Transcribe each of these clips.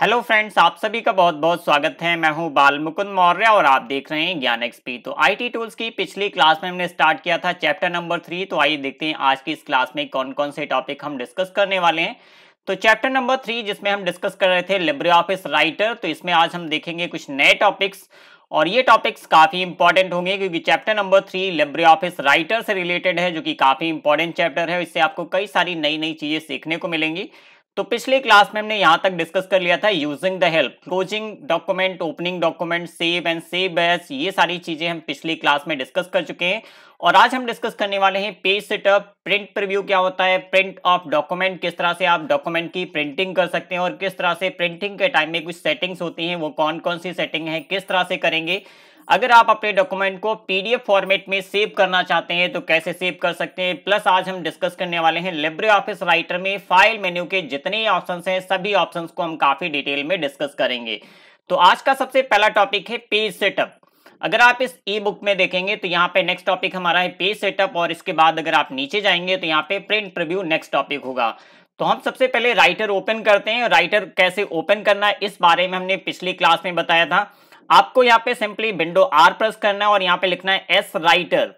hello friends आप सभी का बहुत बहुत स्वागत है मैं हूं बाल मुकुंद मौर्य और आप देख रहे हैं ज्ञान एक्सपी तो आईटी टूल्स की पिछली क्लास में हमने स्टार्ट किया था चैप्टर नंबर थ्री तो आइए देखते हैं आज की इस क्लास में कौन कौन से टॉपिक हम डिस्कस करने वाले हैं तो चैप्टर नंबर थ्री जिसमें हम डिस्कस कर रहे थे लिब्रे ऑफिस राइटर तो इसमें आज हम देखेंगे कुछ नए टॉपिक्स और ये टॉपिक्स काफ़ी इंपॉर्टेंट होंगे क्योंकि chapter number three Libre Office Writer से रिलेटेड है जो कि काफ़ी इंपॉर्टेंट चैप्टर है इससे आपको कई सारी नई नई चीज़ें सीखने को मिलेंगी तो पिछले क्लास में हमने यहां तक डिस्कस कर लिया था using the help closing document opening document save and save as ये सारी चीजें हम पिछली क्लास में डिस्कस कर चुके हैं और आज हम डिस्कस करने वाले हैं पेज सेटअप प्रिंट प्रिव्यू क्या होता है प्रिंट ऑफ डॉक्यूमेंट किस तरह से आप डॉक्यूमेंट की प्रिंटिंग कर सकते हैं और किस तरह से प्रिंटिंग के टाइम में कुछ सेटिंग्स होती हैं वो कौन कौन सी सेटिंग है किस तरह से करेंगे अगर आप अपने डॉक्यूमेंट को पीडीएफ फॉर्मेट में सेव करना चाहते हैं तो कैसे सेव कर सकते हैं प्लस आज हम डिस्कस करने वाले हैं लिब्रे ऑफिस राइटर में फाइल मेन्यू के जितने ऑप्शन हैं सभी ऑप्शन को हम काफी डिटेल में डिस्कस करेंगे तो आज का सबसे पहला टॉपिक है पेज सेटअप अगर आप इस ई बुक में देखेंगे तो यहाँ पे नेक्स्ट टॉपिक हमारा है पेज सेटअप और इसके बाद अगर आप नीचे जाएंगे तो यहाँ पे प्रिंट प्रिव्यू नेक्स्ट टॉपिक होगा तो हम सबसे पहले राइटर ओपन करते हैं राइटर कैसे ओपन करना है इस बारे में हमने पिछली क्लास में बताया था आपको यहाँ पे सिंपली विंडो आर प्रेस करना है और यहाँ पे लिखना है एस राइटर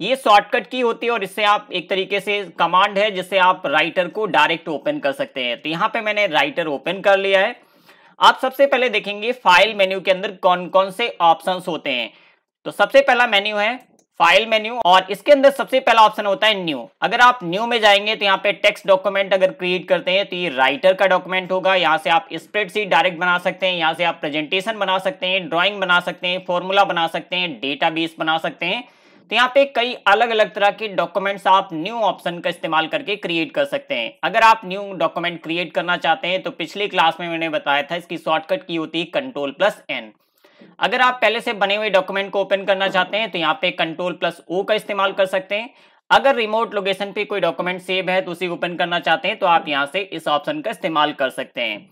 ये शॉर्टकट की होती है और इससे आप एक तरीके से कमांड है जिससे आप राइटर को डायरेक्ट ओपन कर सकते हैं तो यहाँ पे मैंने राइटर ओपन कर लिया है आप सबसे पहले देखेंगे फाइल मेन्यू के अंदर कौन कौन से ऑप्शन होते हैं तो सबसे पहला मेन्यू है फाइल मेन्यू और इसके अंदर सबसे पहला ऑप्शन होता है न्यू अगर आप न्यू में जाएंगे तो यहाँ पे टेक्स्ट डॉक्यूमेंट अगर क्रिएट करते हैं तो ये राइटर का डॉक्यूमेंट होगा यहाँ से आप स्प्रेडशीट डायरेक्ट बना सकते हैं यहाँ से आप प्रेजेंटेशन बना सकते हैं ड्रॉइंग बना सकते हैं फॉर्मूला बना सकते हैं डेटा बना सकते हैं तो यहाँ पे कई अलग अलग तरह के डॉक्यूमेंट्स आप न्यू ऑप्शन का इस्तेमाल करके क्रिएट कर सकते हैं अगर आप न्यू डॉक्यूमेंट क्रिएट करना चाहते हैं तो पिछली क्लास में मैंने बताया था इसकी शॉर्टकट की होती है कंट्रोल प्लस एन अगर आप पहले से बने हुए डॉक्यूमेंट को ओपन करना चाहते हैं तो यहाँ पे कंट्रोल प्लस ओ का इस्तेमाल कर सकते हैं अगर रिमोट लोकेशन पे कोई डॉक्यूमेंट सेव है तो उसे ओपन करना चाहते हैं तो आप यहाँ से इस ऑप्शन का इस्तेमाल कर सकते हैं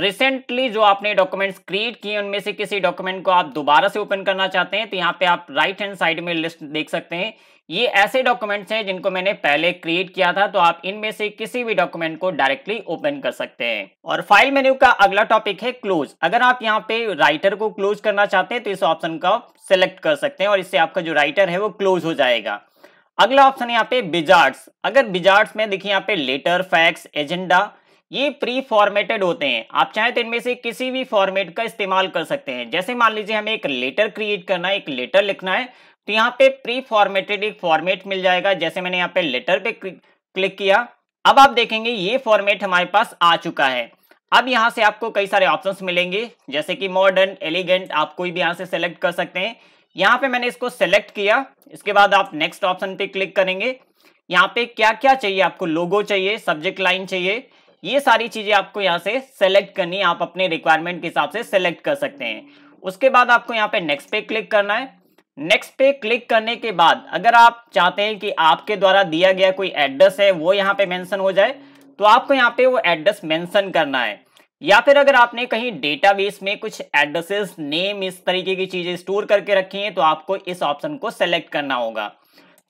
रिसेंटली जो आपने डॉक्यूमेंट्स क्रिएट किए उनमें से किसी डॉक्यूमेंट को आप दोबारा से ओपन करना चाहते हैं तो यहाँ पे आप राइट हैंड साइड में लिस्ट देख सकते हैं ये ऐसे डॉक्यूमेंट्स हैं जिनको मैंने पहले क्रिएट किया था तो आप इनमें से किसी भी डॉक्यूमेंट को डायरेक्टली ओपन कर सकते हैं और फाइल मेन्यू का अगला टॉपिक है क्लोज अगर आप यहाँ पे राइटर को क्लोज करना चाहते हैं तो इस ऑप्शन को सिलेक्ट कर सकते हैं और इससे आपका जो राइटर है वो क्लोज हो जाएगा अगला ऑप्शन यहाँ पे बिजार्ड्स अगर बिजार्ड्स में देखिए यहाँ पे लेटर फैक्स एजेंडा ये प्री फॉर्मेटेड होते हैं आप चाहे तो इनमें से किसी भी फॉर्मेट का इस्तेमाल कर सकते हैं जैसे मान लीजिए हमें एक लेटर क्रिएट करना है एक लेटर लिखना है तो यहाँ पे प्री फॉर्मेटेड एक फॉर्मेट मिल जाएगा जैसे मैंने यहाँ पे लेटर पे क्लिक किया अब आप देखेंगे ये फॉर्मेट हमारे पास आ चुका है अब यहाँ से आपको कई सारे ऑप्शंस मिलेंगे जैसे कि मॉडर्न एलिगेंट आप कोई भी यहाँ से सेलेक्ट कर सकते हैं यहाँ पे मैंने इसको सेलेक्ट किया इसके बाद आप नेक्स्ट ऑप्शन पे क्लिक करेंगे यहाँ पे क्या क्या चाहिए आपको लोगो चाहिए सब्जेक्ट लाइन चाहिए ये सारी चीजें आपको यहाँ से सेलेक्ट करनी है आप अपने रिक्वायरमेंट के हिसाब से सेलेक्ट कर सकते हैं उसके बाद आपको यहाँ पे नेक्स्ट पे क्लिक करना है नेक्स्ट पे क्लिक करने के बाद अगर आप चाहते हैं कि आपके द्वारा दिया गया कोई एड्रेस है वो यहाँ पे मेंशन हो जाए तो आपको यहाँ पे वो एड्रेस मेंशन करना है या फिर अगर आपने कहीं डेटाबेस में कुछ एड्रेसेस नेम इस तरीके की चीज़ें स्टोर करके रखी हैं तो आपको इस ऑप्शन को सेलेक्ट करना होगा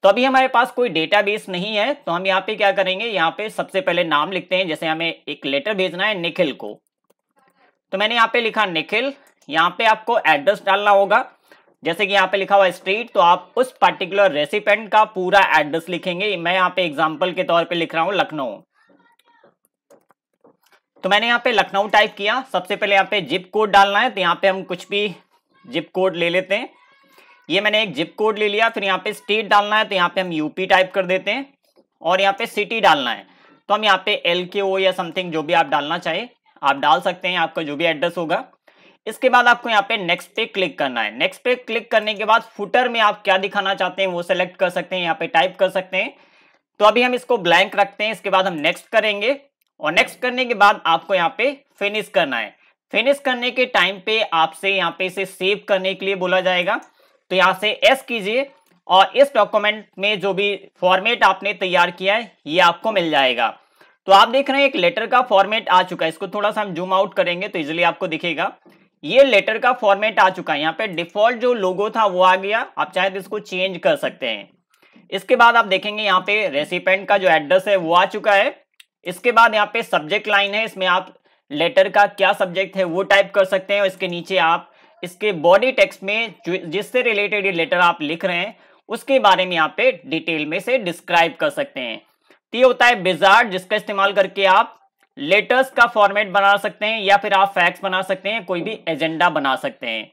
तो अभी हमारे पास कोई डेटाबेस नहीं है तो हम यहाँ पे क्या करेंगे यहाँ पे सबसे पहले नाम लिखते हैं जैसे हमें एक लेटर भेजना है निखिल को तो मैंने यहाँ पे लिखा निखिल यहाँ पे आपको एड्रेस डालना होगा जैसे कि यहाँ पे लिखा हुआ स्ट्रीट तो आप उस पर्टिकुलर रेसिपेंट का पूरा एड्रेस लिखेंगे मैं यहाँ पे एग्जाम्पल के तौर पर लिख रहा हूँ लखनऊ तो मैंने यहाँ पे लखनऊ टाइप किया सबसे पहले यहाँ पे जिप कोड डालना है तो यहाँ पे हम कुछ भी जिप कोड ले लेते हैं ये मैंने एक जिप कोड ले लिया फिर यहाँ पे स्टेट डालना है तो यहाँ पे हम यूपी टाइप कर देते हैं और यहाँ पे सिटी डालना है तो हम यहाँ पे एल के ओ या समथिंग जो भी आप डालना चाहे आप डाल सकते हैं आपका जो भी एड्रेस होगा इसके बाद आपको यहाँ पे नेक्स्ट पे क्लिक करना है नेक्स्ट पे क्लिक करने के बाद फुटर में आप क्या दिखाना चाहते हैं वो सेलेक्ट कर सकते हैं यहाँ पे टाइप कर सकते हैं तो अभी हम इसको ब्लैंक रखते हैं इसके बाद हम नेक्स्ट करेंगे और नेक्स्ट करने के बाद आपको यहाँ पे फिनिश करना है फिनिश करने के टाइम पे आपसे यहाँ पे इसे सेव करने के लिए बोला जाएगा तो यहाँ से एस कीजिए और इस डॉक्यूमेंट में जो भी फॉर्मेट आपने तैयार किया है ये आपको मिल जाएगा तो आप देख रहे हैं एक लेटर का फॉर्मेट आ चुका है इसको थोड़ा सा हम जूम आउट करेंगे तो इजिली आपको दिखेगा ये लेटर का फॉर्मेट आ चुका है यहाँ पे डिफॉल्ट जो लोगो था वो आ गया आप चाहे तो इसको चेंज कर सकते हैं इसके बाद आप देखेंगे यहाँ पे रेसिपेंट का जो एड्रेस है वो आ चुका है इसके बाद यहाँ पे सब्जेक्ट लाइन है इसमें आप लेटर का क्या सब्जेक्ट है वो टाइप कर सकते हैं और इसके नीचे आप इसके बॉडी टेक्स्ट में जिससे रिलेटेड ये लेटर आप लिख रहे हैं उसके बारे में यहाँ पे डिटेल में से डिस्क्राइब कर सकते हैं तो ये होता है बिजार्ड जिसका इस्तेमाल करके आप लेटर्स का फॉर्मेट बना सकते हैं या फिर आप फैक्स बना सकते हैं कोई भी एजेंडा बना सकते हैं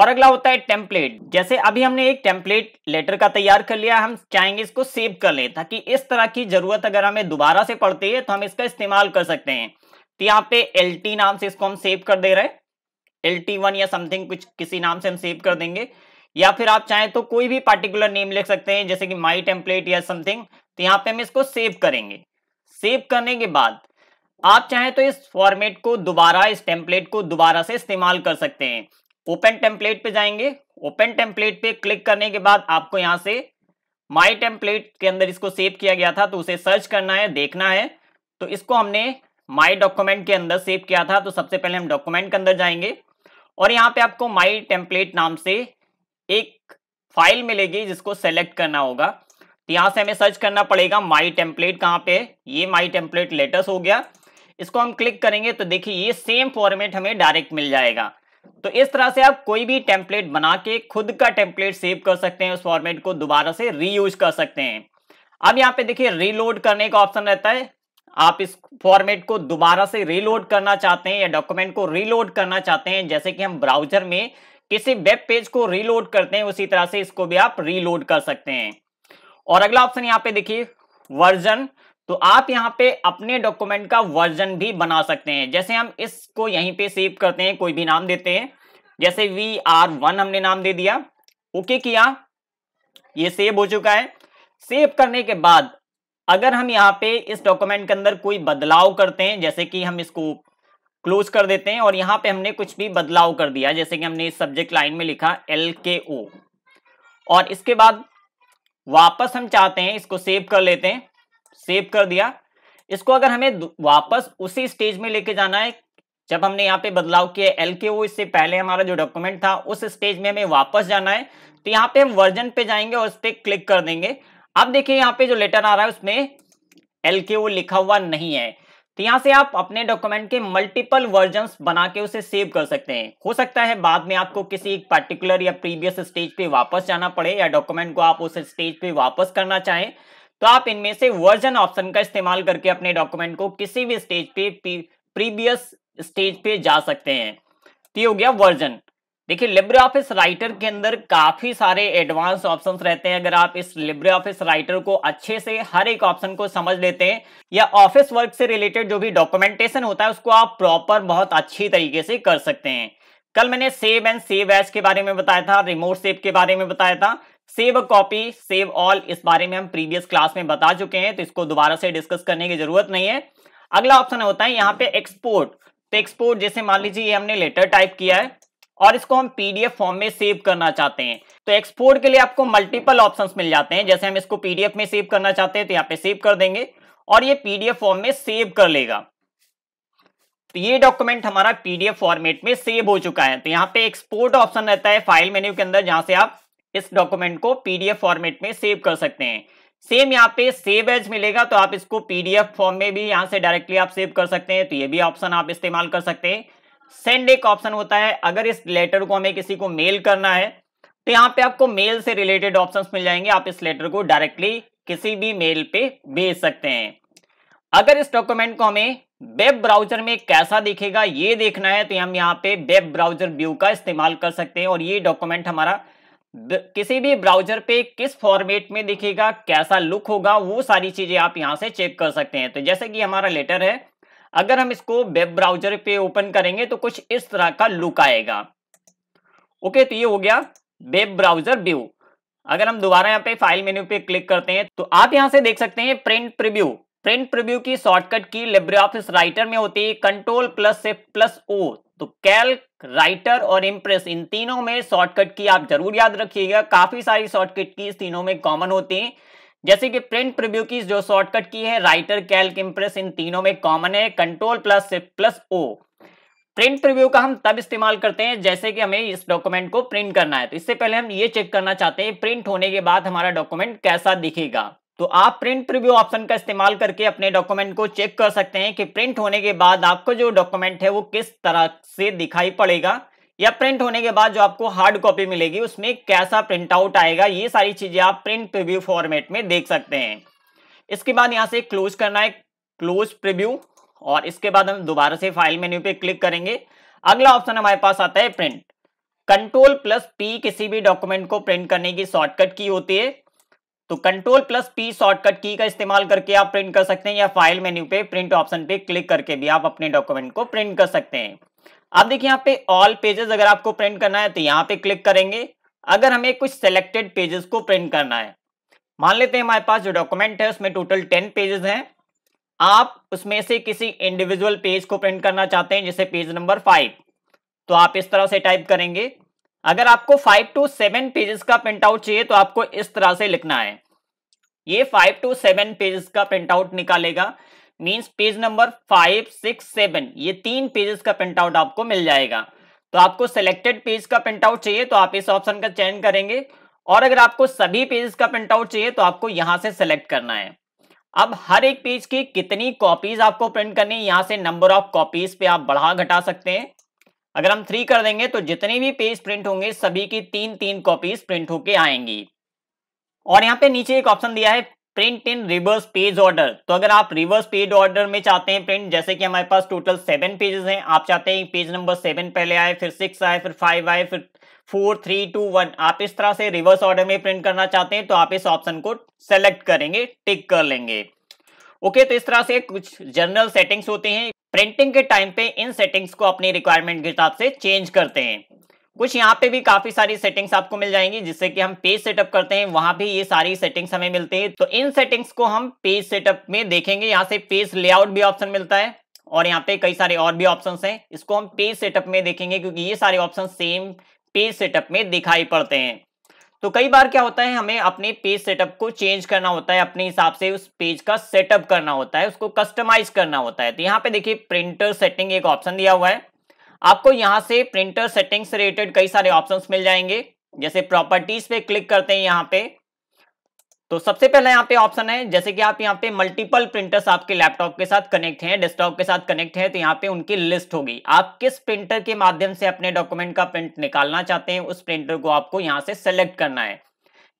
और अगला होता है टेम्पलेट जैसे अभी हमने एक टेम्पलेट लेटर का तैयार कर लिया हम चाहेंगे इसको सेव कर लें ताकि इस तरह की जरूरत अगर हमें दोबारा से पड़ती है तो हम इसका इस्तेमाल कर सकते हैं तो यहाँ पे एल नाम से इसको हम सेव कर दे रहे हैं एल वन या समथिंग कुछ किसी नाम से हम सेव कर देंगे या फिर आप चाहें तो कोई भी पार्टिकुलर नेम लिख सकते हैं जैसे कि माई टेम्पलेट या समथिंग तो यहाँ पे हम इसको सेव करेंगे सेव करने के बाद आप चाहें तो इस फॉर्मेट को दोबारा इस टेम्पलेट को दोबारा से इस्तेमाल कर सकते हैं ओपन टेम्पलेट पे जाएंगे ओपन टेम्पलेट पे क्लिक करने के बाद आपको यहाँ से माई टेम्पलेट के अंदर इसको सेव किया गया था तो उसे सर्च करना है देखना है तो इसको हमने माई डॉक्यूमेंट के अंदर सेव किया था तो सबसे पहले हम डॉक्यूमेंट के अंदर जाएंगे और यहाँ पे आपको माई टेम्पलेट नाम से एक फाइल मिलेगी जिसको सेलेक्ट करना होगा तो यहाँ से हमें सर्च करना पड़ेगा माई टेम्पलेट कहाँ पे ये माई टेम्पलेट लेटर्स हो गया इसको हम क्लिक करेंगे तो देखिए ये सेम फॉर्मेट हमें डायरेक्ट मिल जाएगा तो इस तरह से आप कोई भी टेम्पलेट बना के खुद का टेम्पलेट सेव कर सकते हैं उस फॉर्मेट को दोबारा से रीयूज कर सकते हैं अब यहाँ पे देखिए रीलोड करने का ऑप्शन रहता है आप इस फॉर्मेट को दोबारा से रीलोड करना चाहते हैं या डॉक्यूमेंट को रीलोड करना चाहते हैं जैसे कि हम ब्राउजर में किसी वेब पेज को रीलोड करते हैं उसी तरह से इसको भी आप रीलोड कर सकते हैं और अगला ऑप्शन यहाँ पे देखिए वर्जन तो आप यहाँ पे अपने डॉक्यूमेंट का वर्जन भी बना सकते हैं जैसे हम इसको यहीं पे सेव करते हैं कोई भी नाम देते हैं जैसे वी आर वन हमने नाम दे दिया ओके किया ये सेव हो चुका है सेव करने के बाद अगर हम यहाँ पे इस डॉक्यूमेंट के अंदर कोई बदलाव करते हैं जैसे कि हम इसको क्लोज कर देते हैं और यहाँ पे हमने कुछ भी बदलाव कर दिया जैसे कि हमने इस सब्जेक्ट लाइन में लिखा एल के ओ और इसके बाद वापस हम चाहते हैं इसको सेव कर लेते हैं सेव कर दिया इसको अगर हमें वापस उसी स्टेज में लेके जाना है जब हमने यहाँ पे बदलाव किया एल के ओ इससे पहले हमारा जो डॉक्यूमेंट था उस स्टेज में हमें वापस जाना है तो यहाँ पे हम वर्जन पे जाएंगे और उस पर क्लिक कर देंगे अब देखिए यहाँ पे जो लेटर आ रहा है उसमें एल लिखा हुआ नहीं है तो यहाँ से आप अपने डॉक्यूमेंट के मल्टीपल वर्जन बना के उसे सेव कर सकते हैं हो सकता है बाद में आपको किसी एक पर्टिकुलर या प्रीवियस स्टेज पे वापस जाना पड़े या डॉक्यूमेंट को आप उस स्टेज पे वापस करना चाहें तो आप इनमें से वर्जन ऑप्शन का इस्तेमाल करके अपने डॉक्यूमेंट को किसी भी स्टेज पे प्रीवियस स्टेज पे जा सकते हैं तो ये हो गया वर्जन देखिए लिब्रे ऑफिस राइटर के अंदर काफी सारे एडवांस ऑप्शन रहते हैं अगर आप इस लिब्रे ऑफिस राइटर को अच्छे से हर एक ऑप्शन को समझ लेते हैं या ऑफिस वर्क से रिलेटेड जो भी डॉक्यूमेंटेशन होता है उसको आप प्रॉपर बहुत अच्छी तरीके से कर सकते हैं कल मैंने सेव एंड सेव एस के बारे में बताया था रिमोट सेव के बारे में बताया था save a copy save all इस बारे में हम प्रीवियस क्लास में बता चुके हैं तो इसको दोबारा से डिस्कस करने की जरूरत नहीं है अगला ऑप्शन होता है यहाँ पे एक्सपोर्ट तो एक्सपोर्ट जैसे मान लीजिए ये हमने लेटर टाइप किया है और इसको हम पीडीएफ फॉर्म में सेव करना चाहते हैं तो एक्सपोर्ट के लिए आपको मल्टीपल ऑप्शन मिल जाते हैं जैसे हम इसको पीडीएफ में सेव करना चाहते हैं तो यहाँ पे सेव कर देंगे और ये पीडीएफ फॉर्म में सेव कर लेगा तो ये डॉक्यूमेंट हमारा पीडीएफ फॉर्मेट में सेव हो चुका है तो यहाँ पे एक्सपोर्ट ऑप्शन रहता है फाइल मेन्यू के अंदर जहां से आप इस डॉक्यूमेंट को पीडीएफ फॉर्मेट में सेव कर सकते हैं सेम यहाँ पे सेव एज मिलेगा तो आप इसको पीडीएफ फॉर्म में भी यहाँ से डायरेक्टली आप सेव कर सकते हैं तो ये भी ऑप्शन आप इस्तेमाल कर सकते हैं सेंड एक ऑप्शन होता है अगर इस लेटर को हमें किसी को मेल करना है तो यहाँ पे आपको मेल से रिलेटेड ऑप्शंस मिल जाएंगे आप इस लेटर को डायरेक्टली किसी भी मेल पे भेज सकते हैं अगर इस डॉक्यूमेंट को हमें वेब ब्राउजर में कैसा दिखेगा ये देखना है तो हम यहाँ पे वेब ब्राउजर व्यू का इस्तेमाल कर सकते हैं और ये डॉक्यूमेंट हमारा किसी भी ब्राउजर पे किस फॉर्मेट में दिखेगा कैसा लुक होगा वो सारी चीजें आप यहाँ से चेक कर सकते हैं तो जैसे कि हमारा लेटर है अगर हम इसको वेब ब्राउजर पे ओपन करेंगे तो कुछ इस तरह का लुक आएगा ओके तो ये हो गया वेब ब्राउजर व्यू अगर हम दोबारा यहाँ पे फाइल मेन्यू पे क्लिक करते हैं तो आप यहाँ से देख सकते हैं प्रिंट प्रिव्यू प्रिंट प्रिव्यू की शॉर्टकट की लिब्रे ऑफिस राइटर में होती है कंट्रोल प्लस से प्लस ओ तो कैल्क राइटर और इम्प्रेस इन तीनों में शॉर्टकट की आप जरूर याद रखिएगा काफी सारी शॉर्टकट की इस तीनों में कॉमन होती है जैसे कि प्रिंट प्रिव्यू की जो शॉर्टकट की है राइटर कैल्क इम्प्रेस इन तीनों में कॉमन है control plus shift plus O print preview का हम तब इस्तेमाल करते हैं जैसे कि हमें इस डॉक्यूमेंट को प्रिंट करना है तो इससे पहले हम ये चेक करना चाहते हैं प्रिंट होने के बाद हमारा डॉक्यूमेंट कैसा दिखेगा तो आप प्रिंट प्रिव्यू ऑप्शन का इस्तेमाल करके अपने डॉक्यूमेंट को चेक कर सकते हैं कि प्रिंट होने के बाद आपको जो डॉक्यूमेंट है वो किस तरह से दिखाई पड़ेगा या प्रिंट होने के बाद जो आपको हार्ड कॉपी मिलेगी उसमें कैसा प्रिंट आउट आएगा ये सारी चीज़ें आप प्रिंट प्रिव्यू फॉर्मेट में देख सकते हैं इसके बाद यहाँ से क्लोज करना है क्लोज प्रिव्यू और इसके बाद हम दोबारा से फाइल मेन्यू पे क्लिक करेंगे अगला ऑप्शन हमारे पास आता है प्रिंट कंट्रोल प्लस पी किसी भी डॉक्यूमेंट को प्रिंट करने की शॉर्टकट की होती है तो कंट्रोल प्लस पी शॉर्टकट की का इस्तेमाल करके आप प्रिंट कर सकते हैं या फाइल मेन्यू पे प्रिंट ऑप्शन पे क्लिक करके भी आप अपने डॉक्यूमेंट को प्रिंट कर सकते हैं आप देखिए यहाँ पे ऑल पेजेस अगर आपको प्रिंट करना है तो यहाँ पे क्लिक करेंगे अगर हमें कुछ सेलेक्टेड पेजेस को प्रिंट करना है मान लेते हैं हमारे पास जो डॉक्यूमेंट है उसमें टोटल टेन पेजेस हैं आप उसमें से किसी इंडिविजुअल पेज को प्रिंट करना चाहते हैं जैसे पेज नंबर फाइव तो आप इस तरह से टाइप करेंगे अगर आपको फाइव टू सेवन पेजेस का प्रिंट आउट चाहिए तो आपको इस तरह से लिखना है ये फाइव टू सेवन पेजेस का प्रिंट आउट निकालेगा means page number five six seven ये तीन पेजेस का प्रिंट आउट आपको मिल जाएगा तो आपको सिलेक्टेड पेज का प्रिंट आउट चाहिए तो आप इस ऑप्शन का चयन करेंगे और अगर आपको सभी पेजेस का प्रिंट आउट चाहिए तो आपको यहां से सेलेक्ट करना है अब हर एक पेज की कितनी कॉपीज आपको प्रिंट करनी है यहां से नंबर ऑफ कॉपीज पे आप बढ़ा घटा सकते हैं अगर हम थ्री कर देंगे तो जितने भी पेज प्रिंट होंगे सभी की तीन तीन कॉपीज प्रिंट होके आएंगी और यहाँ पे नीचे एक ऑप्शन दिया है print in reverse page order तो अगर आप रिवर्स पेज ऑर्डर में चाहते हैं प्रिंट जैसे कि हमारे पास टोटल सेवन पेजेस हैं आप चाहते हैं पेज नंबर सेवन पहले आए फिर सिक्स आए फिर फाइव आए फिर फोर थ्री टू वन आप इस तरह से रिवर्स ऑर्डर में प्रिंट करना चाहते हैं तो आप इस ऑप्शन को सेलेक्ट करेंगे टिक कर लेंगे ओके तो इस तरह से कुछ जनरल सेटिंग्स होते हैं प्रिंटिंग के टाइम पे इन सेटिंग्स को अपनी रिक्वायरमेंट के हिसाब से चेंज करते हैं कुछ यहाँ पे भी काफी सारी सेटिंग्स आपको मिल जाएंगी जिससे कि हम पेज सेटअप करते हैं वहां भी ये सारी सेटिंग्स हमें मिलती है तो इन सेटिंग्स को हम पेज सेटअप में देखेंगे यहाँ से पेज लेआउट भी ऑप्शन मिलता है और यहाँ पे कई सारे और भी ऑप्शन हैं इसको हम पेज सेटअप में देखेंगे क्योंकि ये सारे ऑप्शन सेम पेज सेटअप में दिखाई पड़ते हैं तो कई बार क्या होता है हमें अपने पेज सेटअप को चेंज करना होता है अपने हिसाब से उस पेज का सेटअप करना होता है उसको कस्टमाइज करना होता है तो यहाँ पे देखिए प्रिंटर सेटिंग एक ऑप्शन दिया हुआ है आपको यहाँ से प्रिंटर सेटिंग से रिलेटेड कई सारे ऑप्शंस मिल जाएंगे जैसे प्रॉपर्टीज पे क्लिक करते हैं यहाँ पे तो सबसे पहले यहाँ पे ऑप्शन है जैसे कि आप यहाँ पे मल्टीपल प्रिंटर्स आपके लैपटॉप के साथ कनेक्ट हैं डेस्कटॉप के साथ कनेक्ट हैं तो यहाँ पे उनकी लिस्ट होगी आप किस प्रिंटर के माध्यम से अपने डॉक्यूमेंट का प्रिंट निकालना चाहते हैं उस प्रिंटर को आपको यहाँ से सेलेक्ट करना है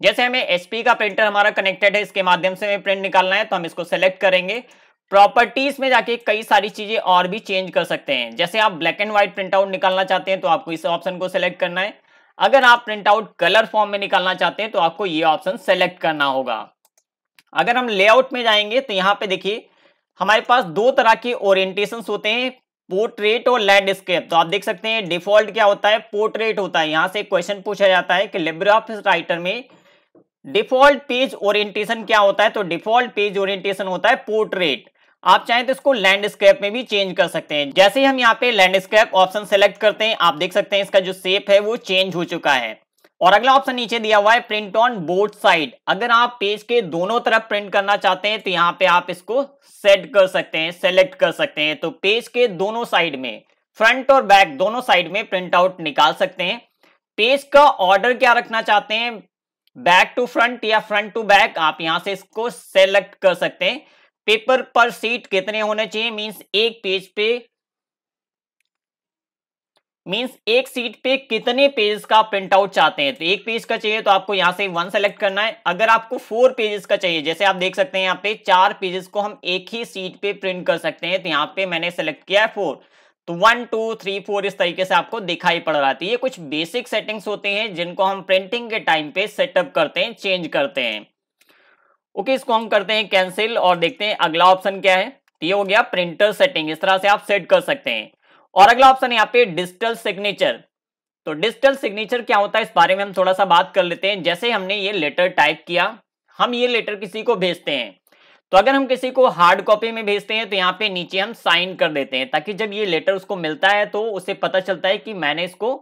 जैसे हमें एचपी का प्रिंटर हमारा कनेक्टेड है इसके माध्यम से हमें प्रिंट निकालना है तो हम इसको सेलेक्ट करेंगे प्रॉपर्टीज में जाके कई सारी चीजें और भी चेंज कर सकते हैं जैसे आप black and white print out निकालना चाहते हैं तो आपको इस ऑप्शन को सिलेक्ट करना है अगर आप प्रिंट आउट कलर फॉर्म में निकालना चाहते हैं तो आपको ये ऑप्शन सेलेक्ट करना होगा अगर हम लेआउट में जाएंगे तो यहाँ पे देखिए हमारे पास दो तरह के ओरिएंटेशन होते हैं पोर्ट्रेट और लैंडस्केप तो आप देख सकते हैं डिफॉल्ट क्या होता है पोर्ट्रेट होता है यहाँ से क्वेश्चन पूछा जाता है कि लिब्रे ऑफिस राइटर में डिफॉल्ट पेज ओरिएंटेशन क्या होता है तो डिफॉल्ट पेज ओरिएंटेशन होता है पोर्ट्रेट आप चाहें तो इसको लैंडस्केप में भी चेंज कर सकते हैं जैसे ही हम यहाँ पे लैंडस्केप ऑप्शन सेलेक्ट करते हैं आप देख सकते हैं इसका जो शेप है वो चेंज हो चुका है और अगला ऑप्शन नीचे दिया हुआ है प्रिंट ऑन बोर्ड साइड अगर आप पेज के दोनों तरफ प्रिंट करना चाहते हैं तो यहाँ पे आप इसको सेट कर सकते हैं सेलेक्ट कर सकते हैं तो पेज के दोनों साइड में फ्रंट और बैक दोनों साइड में प्रिंट आउट निकाल सकते हैं पेज का ऑर्डर क्या रखना चाहते हैं बैक टू फ्रंट या फ्रंट टू बैक आप यहां से इसको सेलेक्ट कर सकते हैं पेपर पर सीट कितने होने चाहिए मींस एक पेज पे मींस एक सीट पे कितने पेज का प्रिंट आउट चाहते हैं तो एक पेज का चाहिए तो आपको यहां से वन सेलेक्ट करना है अगर आपको फोर पेजेस का चाहिए जैसे आप देख सकते हैं यहां पे चार पेजेस को हम एक ही सीट पे प्रिंट कर सकते हैं तो यहां पे मैंने सेलेक्ट किया है फोर तो वन टू थ्री फोर इस तरीके से आपको दिखाई पड़ रहा था तो ये कुछ बेसिक सेटिंग्स होते हैं जिनको हम प्रिंटिंग के टाइम पे सेटअप करते हैं चेंज करते हैं ओके इसको हम करते हैं कैंसिल और देखते हैं अगला ऑप्शन क्या है तो ये हो गया प्रिंटर सेटिंग इस तरह से आप सेट कर सकते हैं और अगला ऑप्शन यहाँ पे डिजिटल सिग्नेचर तो डिजिटल सिग्नेचर क्या होता है इस बारे में हम थोड़ा सा बात कर लेते हैं जैसे हमने ये लेटर टाइप किया हम ये लेटर किसी को भेजते हैं तो अगर हम किसी को हार्ड कॉपी में भेजते हैं तो यहाँ पे नीचे हम साइन कर देते हैं ताकि जब ये लेटर उसको मिलता है तो उसे पता चलता है कि मैंने इसको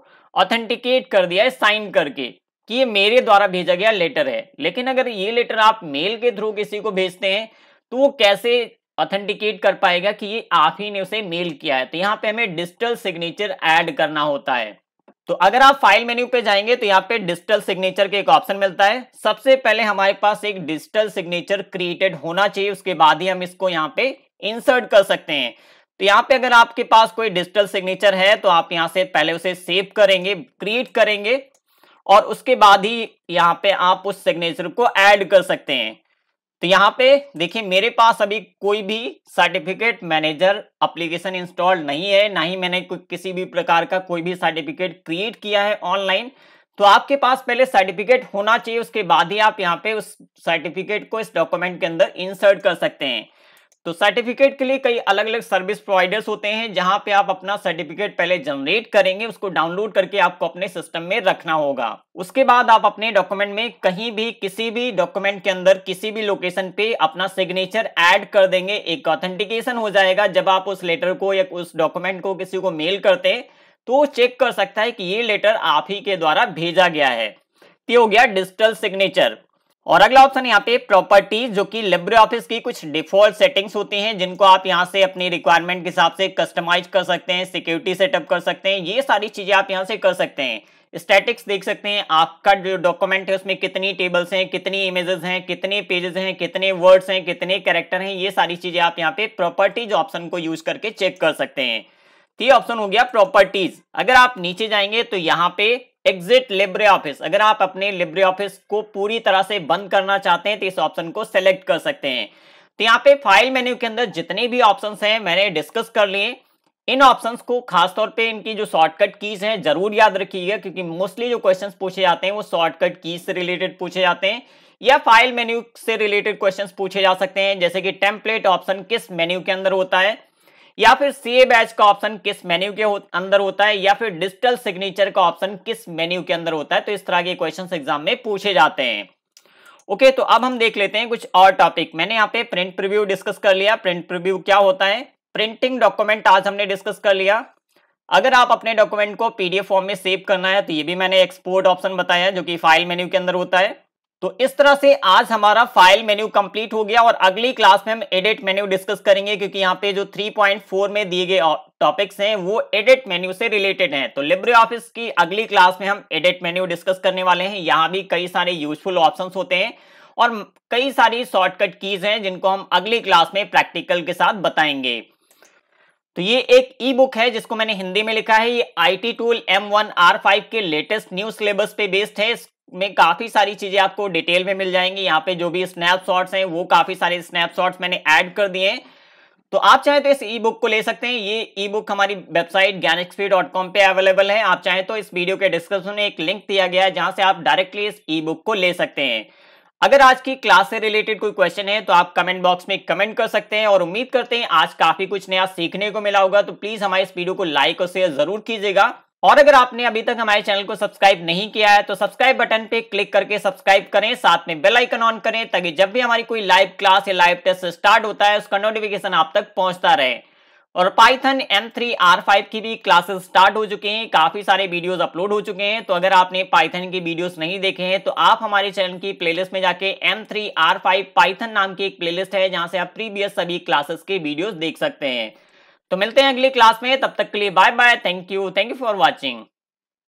ऑथेंटिकेट कर दिया है साइन करके कि ये मेरे द्वारा भेजा गया लेटर है लेकिन अगर ये लेटर आप मेल के थ्रू किसी को भेजते हैं तो वो कैसे ऑथेंटिकेट कर पाएगा कि ये आप ही ने उसे मेल किया है तो यहाँ पे हमें डिजिटल सिग्नेचर ऐड करना होता है तो अगर आप फाइल मेन्यू पे जाएंगे तो यहाँ पे डिजिटल सिग्नेचर के एक ऑप्शन मिलता है सबसे पहले हमारे पास एक डिजिटल सिग्नेचर क्रिएटेड होना चाहिए उसके बाद ही हम इसको यहाँ पे इंसर्ट कर सकते हैं तो यहाँ पे अगर आपके पास कोई डिजिटल सिग्नेचर है तो आप यहाँ से पहले उसे सेव करेंगे क्रिएट करेंगे और उसके बाद ही यहाँ पे आप उस सिग्नेचर को ऐड कर सकते हैं तो यहाँ पे देखिए मेरे पास अभी कोई भी सर्टिफिकेट मैनेजर अप्लीकेशन इंस्टॉल नहीं है ना ही मैंने किसी भी प्रकार का कोई भी सर्टिफिकेट क्रिएट किया है ऑनलाइन तो आपके पास पहले सर्टिफिकेट होना चाहिए उसके बाद ही आप यहाँ पे उस सर्टिफिकेट को इस डॉक्यूमेंट के अंदर इंसर्ट कर सकते हैं तो सर्टिफिकेट के लिए कई अलग अलग सर्विस प्रोवाइडर्स होते हैं जहां पे आप अपना सर्टिफिकेट पहले जनरेट करेंगे उसको डाउनलोड करके आपको अपने सिस्टम में रखना होगा उसके बाद आप अपने डॉक्यूमेंट में कहीं भी किसी भी डॉक्यूमेंट के अंदर किसी भी लोकेशन पे अपना सिग्नेचर ऐड कर देंगे एक ऑथेंटिकेशन हो जाएगा जब आप उस लेटर को या उस डॉक्यूमेंट को किसी को मेल करते हैं तो चेक कर सकता है कि ये लेटर आप ही के द्वारा भेजा गया है ये हो गया डिजिटल सिग्नेचर और अगला ऑप्शन यहाँ पे प्रॉपर्टीज जो कि लिब्रे ऑफिस की कुछ डिफॉल्ट सेटिंग्स होती हैं जिनको आप यहाँ से अपनी रिक्वायरमेंट के हिसाब से कस्टमाइज कर सकते हैं सिक्योरिटी सेटअप कर सकते हैं ये सारी चीजें आप यहाँ से कर सकते हैं स्टैटिक्स देख सकते हैं आपका जो डॉक्यूमेंट है उसमें कितनी टेबल्स हैं कितनी इमेजेस हैं कितने पेजेस हैं कितने वर्ड्स हैं कितने कैरेक्टर हैं ये सारी चीजें आप यहाँ पे प्रॉपर्टीज ऑप्शन को यूज करके चेक कर सकते हैं ऑप्शन तो हो गया प्रॉपर्टीज अगर आप नीचे जाएंगे तो यहाँ पे एग्जिट लिब्रे ऑफिस अगर आप अपने लिब्रे ऑफिस को पूरी तरह से बंद करना चाहते हैं तो इस ऑप्शन को सेलेक्ट कर सकते हैं तो यहाँ पे फाइल मेन्यू के अंदर जितने भी ऑप्शन हैं मैंने डिस्कस कर लिए इन ऑप्शंस को खासतौर पे इनकी जो शॉर्टकट कीज हैं जरूर याद रखिएगा क्योंकि मोस्टली जो क्वेश्चंस पूछे जाते हैं वो शॉर्टकट कीज से रिलेटेड पूछे जाते हैं या फाइल मेन्यू से रिलेटेड क्वेश्चंस पूछे जा सकते हैं जैसे कि टेम्पलेट ऑप्शन किस मेन्यू के अंदर होता है या फिर ए बैच का ऑप्शन किस मेन्यू के हो, अंदर होता है या फिर डिजिटल सिग्नेचर का ऑप्शन किस मेन्यू के अंदर होता है तो इस तरह के क्वेश्चन एग्जाम में पूछे जाते हैं ओके okay, तो अब हम देख लेते हैं कुछ और टॉपिक मैंने यहाँ पे प्रिंट प्रिव्यू डिस्कस कर लिया प्रिंट प्रिव्यू क्या होता है प्रिंटिंग डॉक्यूमेंट आज हमने डिस्कस कर लिया अगर आप अपने डॉक्यूमेंट को पीडीएफ फॉर्म में सेव करना है तो ये भी मैंने एक्सपोर्ट ऑप्शन बताया जो कि फाइल मेन्यू के अंदर होता है तो इस तरह से आज हमारा फाइल मेन्यू कंप्लीट हो गया और अगली क्लास में हम एडिट मेन्यू डिस्कस करेंगे क्योंकि यहाँ पे जो 3.4 में दिए गए टॉपिक्स हैं वो एडिट मेन्यू से रिलेटेड हैं तो लिब्रे ऑफिस की अगली क्लास में हम एडिट मेन्यू डिस्कस करने वाले हैं यहाँ भी कई सारे यूजफुल ऑप्शन होते हैं और कई सारी शॉर्टकट कीज हैं जिनको हम अगली क्लास में प्रैक्टिकल के साथ बताएंगे तो ये एक ई बुक है जिसको मैंने हिंदी में लिखा है ये I T tool M one R five के लेटेस्ट न्यू सिलेबस पे बेस्ड है में काफ़ी सारी चीज़ें आपको डिटेल में मिल जाएंगी यहाँ पे जो भी स्नैपशॉट्स हैं वो काफ़ी सारे स्नैपशॉट्स मैंने ऐड कर दिए हैं तो आप चाहें तो इस ई बुक को ले सकते हैं ये ई बुक हमारी website GyanXP dot com available है आप चाहें तो इस वीडियो के डिस्क्रिप्शन में एक लिंक दिया गया है जहां से आप डायरेक्टली इस ई बुक को ले सकते हैं अगर आज की क्लास से रिलेटेड कोई क्वेश्चन है तो आप कमेंट बॉक्स में कमेंट कर सकते हैं और उम्मीद करते हैं आज काफ़ी कुछ नया सीखने को मिला होगा तो प्लीज़ हमारे इस वीडियो को लाइक और शेयर ज़रूर कीजिएगा और अगर आपने अभी तक हमारे चैनल को सब्सक्राइब नहीं किया है तो सब्सक्राइब बटन पे क्लिक करके सब्सक्राइब करें साथ में बेल आइकन ऑन करें ताकि जब भी हमारी कोई लाइव क्लास या लाइव टेस्ट स्टार्ट होता है उसका नोटिफिकेशन आप तक पहुंचता रहे और Python M three R five की भी क्लासेस स्टार्ट हो चुके हैं काफी सारे वीडियोज अपलोड हो चुके हैं तो अगर आपने पाइथन की वीडियोज नहीं देखे हैं तो आप हमारे चैनल की प्लेलिस्ट में जाके M three R five Python नाम की एक प्लेलिस्ट है जहां से आप प्रीवियस सभी क्लासेस के वीडियोज देख सकते हैं तो मिलते हैं अगली क्लास में तब तक के लिए bye bye thank you thank you for watching